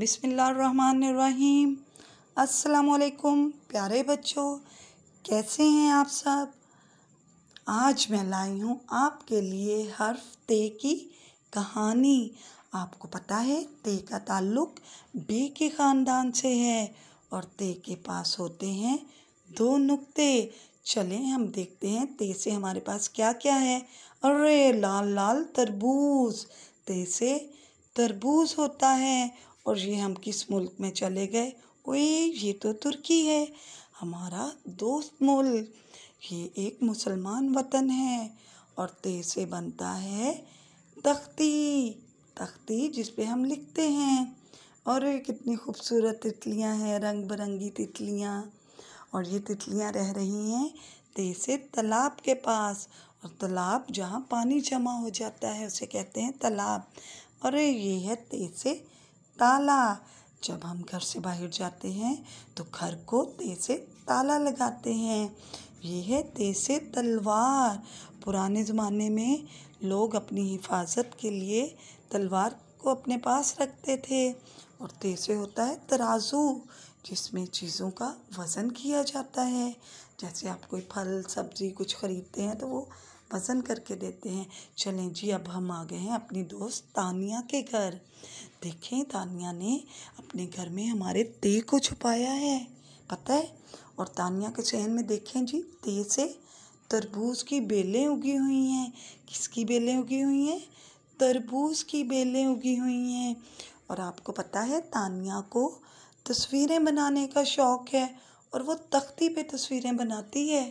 बिसमीम् असलकुम प्यारे बच्चों कैसे हैं आप सब आज मैं लाई हूँ आपके लिए हर्फ ते की कहानी आपको पता है ते का ताल्लुक बे के ख़ानदान से है और ते के पास होते हैं दो नुक्ते चलें हम देखते हैं ते से हमारे पास क्या क्या है अरे लाल लाल तरबूज ते से तरबूज होता है और ये हम किस मुल्क में चले गए ओए ये तो तुर्की है हमारा दोस्त मुल्क ये एक मुसलमान वतन है और ते से बनता है तख्ती तख्ती जिस पे हम लिखते हैं और कितनी खूबसूरत तितलियां हैं रंग बिरंगी तितलियां और ये तितलियां रह रही हैं ते से तालाब के पास और तालाब जहाँ पानी जमा हो जाता है उसे कहते हैं तालाब और ये है ते से ताला जब हम घर से बाहर जाते हैं तो घर को ते से ताला लगाते हैं ये है ते से तलवार पुराने ज़माने में लोग अपनी हिफाजत के लिए तलवार को अपने पास रखते थे और ते से होता है तराजू जिसमें चीज़ों का वज़न किया जाता है जैसे आप कोई फल सब्ज़ी कुछ ख़रीदते हैं तो वो पसंद करके देते हैं चलें जी अब हम आ गए हैं अपनी दोस्त तानिया के घर देखें तानिया ने अपने घर में हमारे ते को छुपाया है पता है और तानिया के चहन में देखें जी ते से तरबूज की बेलें उगी हुई हैं किसकी बेलें उगी हुई हैं तरबूज की बेलें उगी हुई हैं और आपको पता है तानिया को तस्वीरें बनाने का शौक़ है और वो तख्ती पे तस्वीरें बनाती है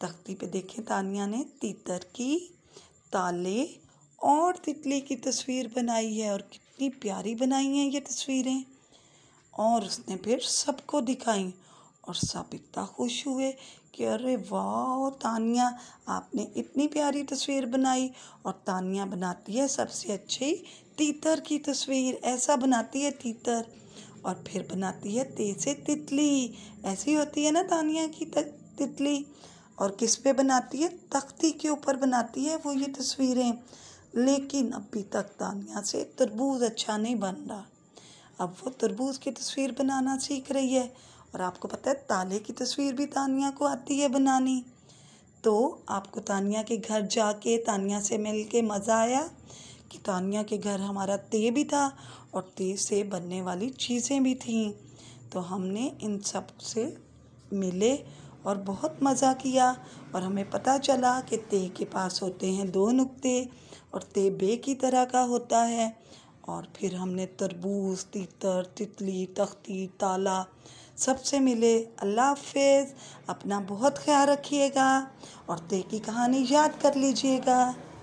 तख्ती पे देखें तानिया ने तीतर की ताले और तितली की तस्वीर बनाई है और कितनी प्यारी बनाई हैं ये तस्वीरें और उसने फिर सबको दिखाई और सब इतना खुश हुए कि अरे वाह तानिया आपने इतनी प्यारी तस्वीर बनाई और तानिया बनाती है सबसे अच्छी तीतर की तस्वीर ऐसा बनाती है तीतर और फिर बनाती है तेज़ से तितली ऐसी होती है ना तानिया की तितली और किस पे बनाती है तख्ती के ऊपर बनाती है वो ये तस्वीरें लेकिन अभी तक तानिया से तरबूज अच्छा नहीं बन रहा अब वो तरबूज की तस्वीर बनाना सीख रही है और आपको पता है ताले की तस्वीर भी तानिया को आती है बनानी तो आपको तानिया के घर जाके तानिया से मिल के मज़ा आया कि तानिया के घर हमारा ते भी था और ते से बनने वाली चीज़ें भी थीं तो हमने इन सब से मिले और बहुत मज़ा किया और हमें पता चला कि ते के पास होते हैं दो नुक्ते और ते बे की तरह का होता है और फिर हमने तरबूज तीतर तितली तख्ती ताला सबसे मिले अल्लाह हाफिज़ अपना बहुत ख्याल रखिएगा और ते की कहानी याद कर लीजिएगा